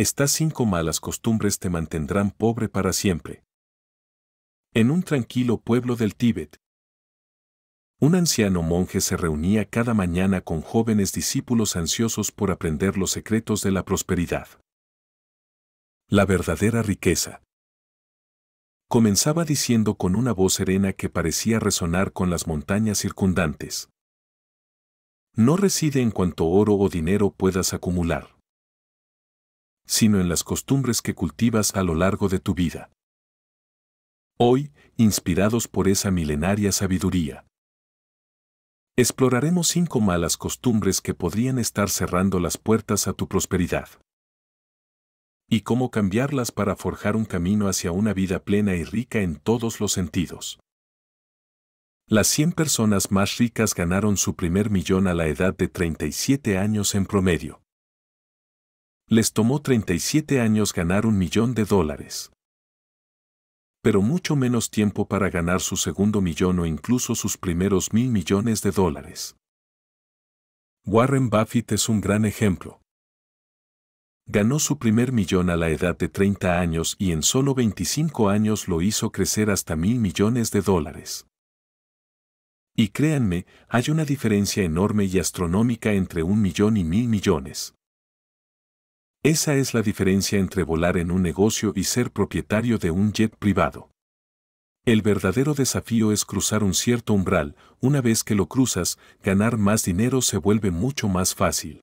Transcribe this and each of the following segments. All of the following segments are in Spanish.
Estas cinco malas costumbres te mantendrán pobre para siempre. En un tranquilo pueblo del Tíbet, un anciano monje se reunía cada mañana con jóvenes discípulos ansiosos por aprender los secretos de la prosperidad. La verdadera riqueza. Comenzaba diciendo con una voz serena que parecía resonar con las montañas circundantes. No reside en cuanto oro o dinero puedas acumular sino en las costumbres que cultivas a lo largo de tu vida. Hoy, inspirados por esa milenaria sabiduría, exploraremos cinco malas costumbres que podrían estar cerrando las puertas a tu prosperidad. Y cómo cambiarlas para forjar un camino hacia una vida plena y rica en todos los sentidos. Las 100 personas más ricas ganaron su primer millón a la edad de 37 años en promedio les tomó 37 años ganar un millón de dólares. Pero mucho menos tiempo para ganar su segundo millón o incluso sus primeros mil millones de dólares. Warren Buffett es un gran ejemplo. Ganó su primer millón a la edad de 30 años y en solo 25 años lo hizo crecer hasta mil millones de dólares. Y créanme, hay una diferencia enorme y astronómica entre un millón y mil millones. Esa es la diferencia entre volar en un negocio y ser propietario de un jet privado. El verdadero desafío es cruzar un cierto umbral, una vez que lo cruzas, ganar más dinero se vuelve mucho más fácil.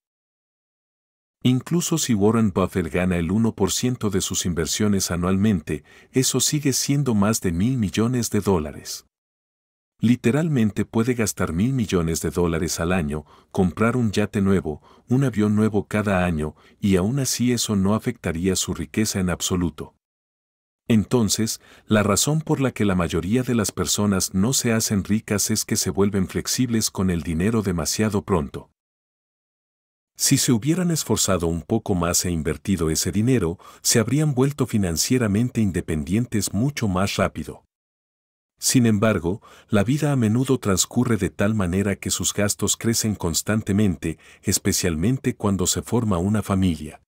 Incluso si Warren Buffett gana el 1% de sus inversiones anualmente, eso sigue siendo más de mil millones de dólares. Literalmente puede gastar mil millones de dólares al año, comprar un yate nuevo, un avión nuevo cada año, y aún así eso no afectaría su riqueza en absoluto. Entonces, la razón por la que la mayoría de las personas no se hacen ricas es que se vuelven flexibles con el dinero demasiado pronto. Si se hubieran esforzado un poco más e invertido ese dinero, se habrían vuelto financieramente independientes mucho más rápido. Sin embargo, la vida a menudo transcurre de tal manera que sus gastos crecen constantemente, especialmente cuando se forma una familia.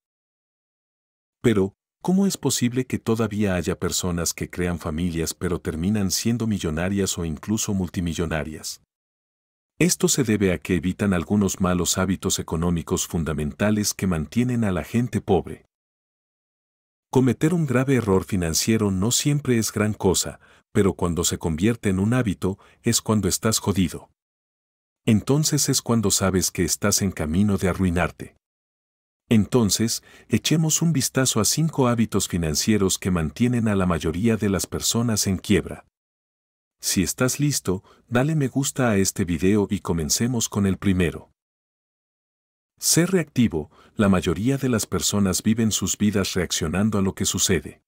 Pero, ¿cómo es posible que todavía haya personas que crean familias pero terminan siendo millonarias o incluso multimillonarias? Esto se debe a que evitan algunos malos hábitos económicos fundamentales que mantienen a la gente pobre. Cometer un grave error financiero no siempre es gran cosa, pero cuando se convierte en un hábito es cuando estás jodido. Entonces es cuando sabes que estás en camino de arruinarte. Entonces, echemos un vistazo a cinco hábitos financieros que mantienen a la mayoría de las personas en quiebra. Si estás listo, dale me gusta a este video y comencemos con el primero. Ser reactivo, la mayoría de las personas viven sus vidas reaccionando a lo que sucede.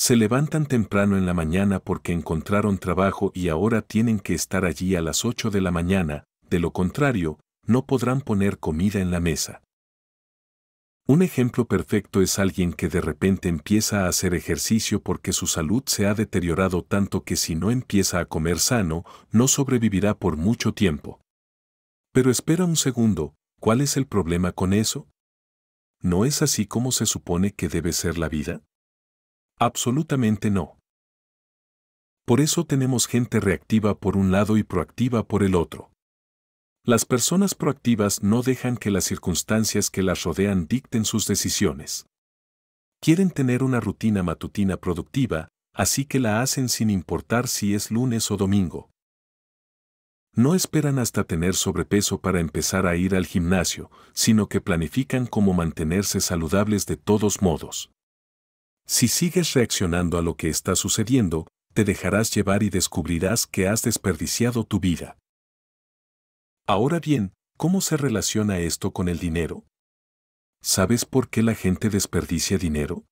Se levantan temprano en la mañana porque encontraron trabajo y ahora tienen que estar allí a las 8 de la mañana, de lo contrario, no podrán poner comida en la mesa. Un ejemplo perfecto es alguien que de repente empieza a hacer ejercicio porque su salud se ha deteriorado tanto que si no empieza a comer sano, no sobrevivirá por mucho tiempo. Pero espera un segundo, ¿cuál es el problema con eso? ¿No es así como se supone que debe ser la vida? Absolutamente no. Por eso tenemos gente reactiva por un lado y proactiva por el otro. Las personas proactivas no dejan que las circunstancias que las rodean dicten sus decisiones. Quieren tener una rutina matutina productiva, así que la hacen sin importar si es lunes o domingo. No esperan hasta tener sobrepeso para empezar a ir al gimnasio, sino que planifican cómo mantenerse saludables de todos modos. Si sigues reaccionando a lo que está sucediendo, te dejarás llevar y descubrirás que has desperdiciado tu vida. Ahora bien, ¿cómo se relaciona esto con el dinero? ¿Sabes por qué la gente desperdicia dinero?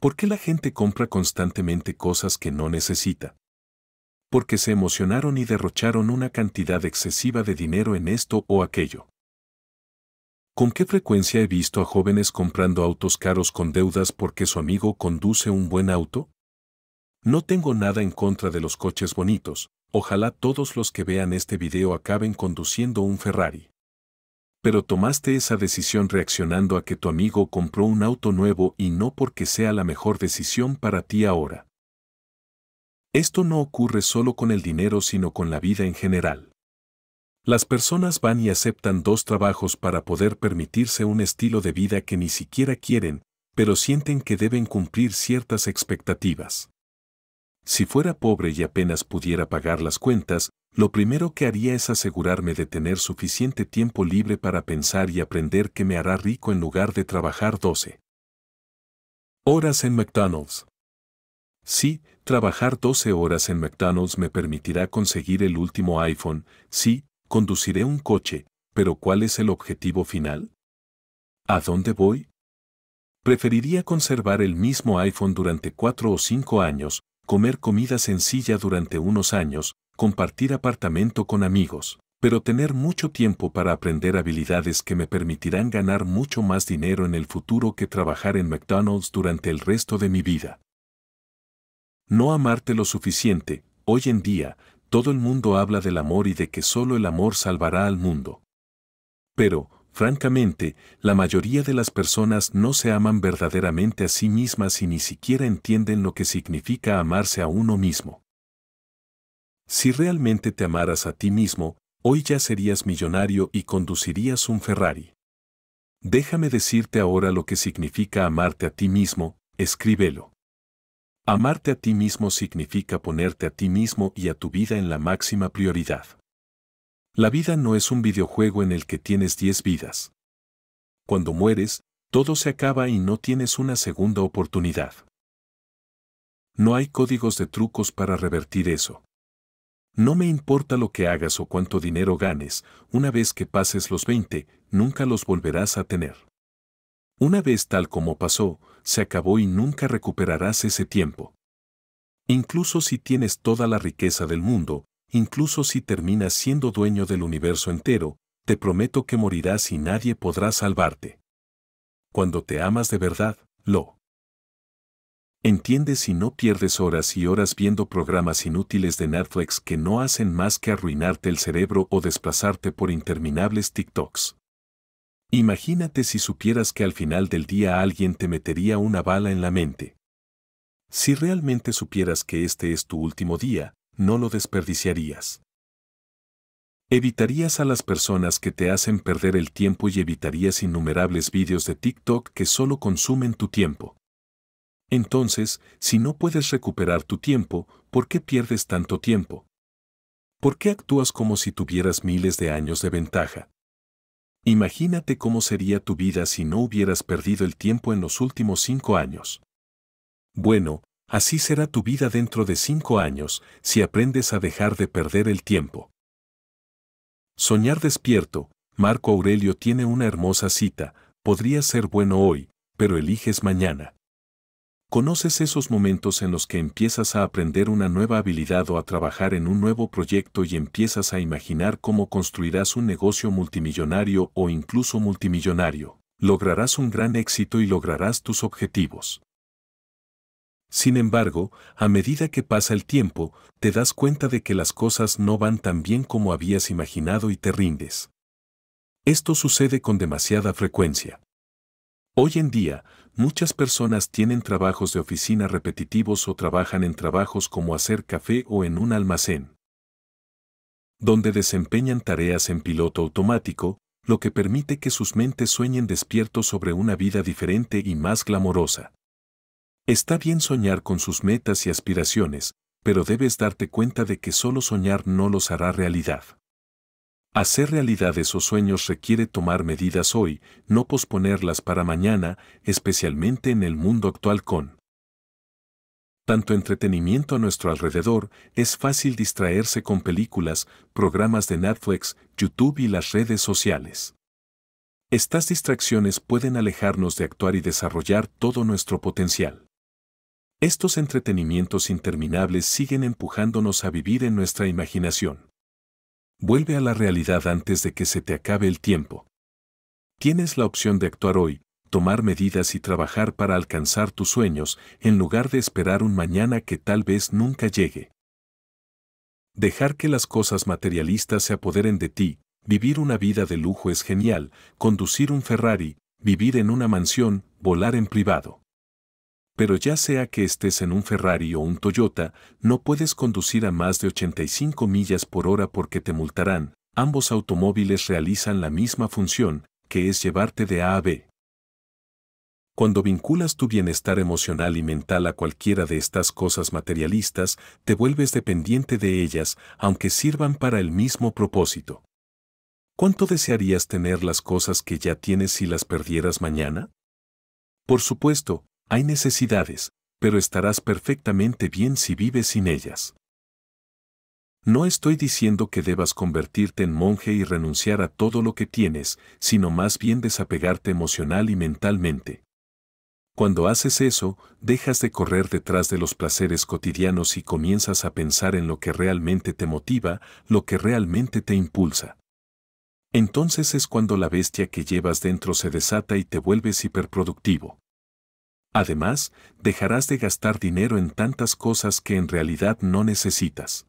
¿Por qué la gente compra constantemente cosas que no necesita? Porque se emocionaron y derrocharon una cantidad excesiva de dinero en esto o aquello. ¿Con qué frecuencia he visto a jóvenes comprando autos caros con deudas porque su amigo conduce un buen auto? No tengo nada en contra de los coches bonitos, ojalá todos los que vean este video acaben conduciendo un Ferrari. Pero tomaste esa decisión reaccionando a que tu amigo compró un auto nuevo y no porque sea la mejor decisión para ti ahora. Esto no ocurre solo con el dinero sino con la vida en general. Las personas van y aceptan dos trabajos para poder permitirse un estilo de vida que ni siquiera quieren, pero sienten que deben cumplir ciertas expectativas. Si fuera pobre y apenas pudiera pagar las cuentas, lo primero que haría es asegurarme de tener suficiente tiempo libre para pensar y aprender que me hará rico en lugar de trabajar 12 horas en McDonald's. Sí, trabajar 12 horas en McDonald's me permitirá conseguir el último iPhone, sí, Conduciré un coche, pero ¿cuál es el objetivo final? ¿A dónde voy? Preferiría conservar el mismo iPhone durante cuatro o cinco años, comer comida sencilla durante unos años, compartir apartamento con amigos, pero tener mucho tiempo para aprender habilidades que me permitirán ganar mucho más dinero en el futuro que trabajar en McDonald's durante el resto de mi vida. No amarte lo suficiente, hoy en día, todo el mundo habla del amor y de que solo el amor salvará al mundo. Pero, francamente, la mayoría de las personas no se aman verdaderamente a sí mismas y ni siquiera entienden lo que significa amarse a uno mismo. Si realmente te amaras a ti mismo, hoy ya serías millonario y conducirías un Ferrari. Déjame decirte ahora lo que significa amarte a ti mismo, escríbelo. Amarte a ti mismo significa ponerte a ti mismo y a tu vida en la máxima prioridad. La vida no es un videojuego en el que tienes 10 vidas. Cuando mueres, todo se acaba y no tienes una segunda oportunidad. No hay códigos de trucos para revertir eso. No me importa lo que hagas o cuánto dinero ganes, una vez que pases los 20, nunca los volverás a tener. Una vez tal como pasó, se acabó y nunca recuperarás ese tiempo. Incluso si tienes toda la riqueza del mundo, incluso si terminas siendo dueño del universo entero, te prometo que morirás y nadie podrá salvarte. Cuando te amas de verdad, lo entiendes y no pierdes horas y horas viendo programas inútiles de Netflix que no hacen más que arruinarte el cerebro o desplazarte por interminables TikToks. Imagínate si supieras que al final del día alguien te metería una bala en la mente. Si realmente supieras que este es tu último día, no lo desperdiciarías. Evitarías a las personas que te hacen perder el tiempo y evitarías innumerables vídeos de TikTok que solo consumen tu tiempo. Entonces, si no puedes recuperar tu tiempo, ¿por qué pierdes tanto tiempo? ¿Por qué actúas como si tuvieras miles de años de ventaja? Imagínate cómo sería tu vida si no hubieras perdido el tiempo en los últimos cinco años. Bueno, así será tu vida dentro de cinco años si aprendes a dejar de perder el tiempo. Soñar despierto, Marco Aurelio tiene una hermosa cita, podría ser bueno hoy, pero eliges mañana. ¿Conoces esos momentos en los que empiezas a aprender una nueva habilidad o a trabajar en un nuevo proyecto y empiezas a imaginar cómo construirás un negocio multimillonario o incluso multimillonario? Lograrás un gran éxito y lograrás tus objetivos. Sin embargo, a medida que pasa el tiempo, te das cuenta de que las cosas no van tan bien como habías imaginado y te rindes. Esto sucede con demasiada frecuencia. Hoy en día, muchas personas tienen trabajos de oficina repetitivos o trabajan en trabajos como hacer café o en un almacén, donde desempeñan tareas en piloto automático, lo que permite que sus mentes sueñen despiertos sobre una vida diferente y más glamorosa. Está bien soñar con sus metas y aspiraciones, pero debes darte cuenta de que solo soñar no los hará realidad. Hacer realidad o sueños requiere tomar medidas hoy, no posponerlas para mañana, especialmente en el mundo actual con tanto entretenimiento a nuestro alrededor, es fácil distraerse con películas, programas de Netflix, YouTube y las redes sociales. Estas distracciones pueden alejarnos de actuar y desarrollar todo nuestro potencial. Estos entretenimientos interminables siguen empujándonos a vivir en nuestra imaginación. Vuelve a la realidad antes de que se te acabe el tiempo. Tienes la opción de actuar hoy, tomar medidas y trabajar para alcanzar tus sueños en lugar de esperar un mañana que tal vez nunca llegue. Dejar que las cosas materialistas se apoderen de ti, vivir una vida de lujo es genial, conducir un Ferrari, vivir en una mansión, volar en privado pero ya sea que estés en un Ferrari o un Toyota, no puedes conducir a más de 85 millas por hora porque te multarán. Ambos automóviles realizan la misma función, que es llevarte de A a B. Cuando vinculas tu bienestar emocional y mental a cualquiera de estas cosas materialistas, te vuelves dependiente de ellas, aunque sirvan para el mismo propósito. ¿Cuánto desearías tener las cosas que ya tienes si las perdieras mañana? Por supuesto, hay necesidades, pero estarás perfectamente bien si vives sin ellas. No estoy diciendo que debas convertirte en monje y renunciar a todo lo que tienes, sino más bien desapegarte emocional y mentalmente. Cuando haces eso, dejas de correr detrás de los placeres cotidianos y comienzas a pensar en lo que realmente te motiva, lo que realmente te impulsa. Entonces es cuando la bestia que llevas dentro se desata y te vuelves hiperproductivo. Además, dejarás de gastar dinero en tantas cosas que en realidad no necesitas.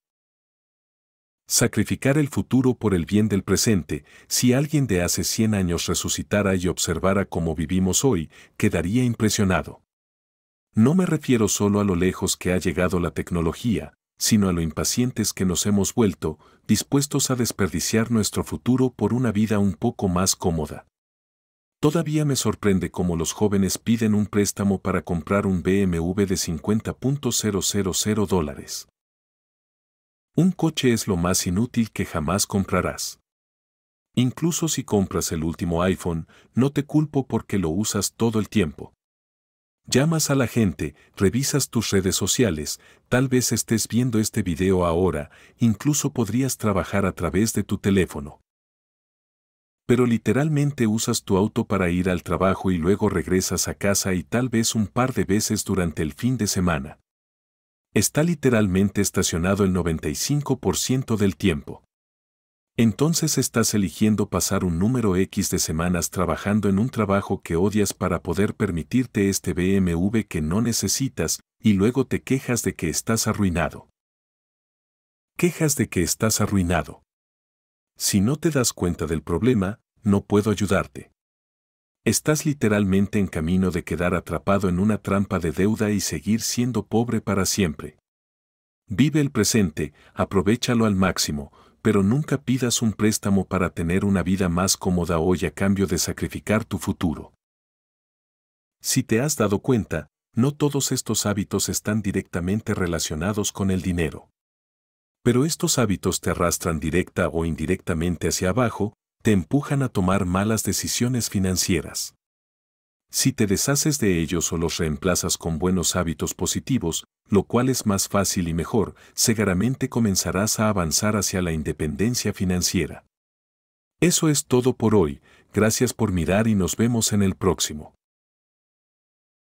Sacrificar el futuro por el bien del presente, si alguien de hace 100 años resucitara y observara cómo vivimos hoy, quedaría impresionado. No me refiero solo a lo lejos que ha llegado la tecnología, sino a lo impacientes que nos hemos vuelto, dispuestos a desperdiciar nuestro futuro por una vida un poco más cómoda. Todavía me sorprende cómo los jóvenes piden un préstamo para comprar un BMW de 50.000 dólares. Un coche es lo más inútil que jamás comprarás. Incluso si compras el último iPhone, no te culpo porque lo usas todo el tiempo. Llamas a la gente, revisas tus redes sociales, tal vez estés viendo este video ahora, incluso podrías trabajar a través de tu teléfono pero literalmente usas tu auto para ir al trabajo y luego regresas a casa y tal vez un par de veces durante el fin de semana. Está literalmente estacionado el 95% del tiempo. Entonces estás eligiendo pasar un número X de semanas trabajando en un trabajo que odias para poder permitirte este BMW que no necesitas y luego te quejas de que estás arruinado. Quejas de que estás arruinado. Si no te das cuenta del problema, no puedo ayudarte. Estás literalmente en camino de quedar atrapado en una trampa de deuda y seguir siendo pobre para siempre. Vive el presente, aprovechalo al máximo, pero nunca pidas un préstamo para tener una vida más cómoda hoy a cambio de sacrificar tu futuro. Si te has dado cuenta, no todos estos hábitos están directamente relacionados con el dinero pero estos hábitos te arrastran directa o indirectamente hacia abajo, te empujan a tomar malas decisiones financieras. Si te deshaces de ellos o los reemplazas con buenos hábitos positivos, lo cual es más fácil y mejor, seguramente comenzarás a avanzar hacia la independencia financiera. Eso es todo por hoy, gracias por mirar y nos vemos en el próximo.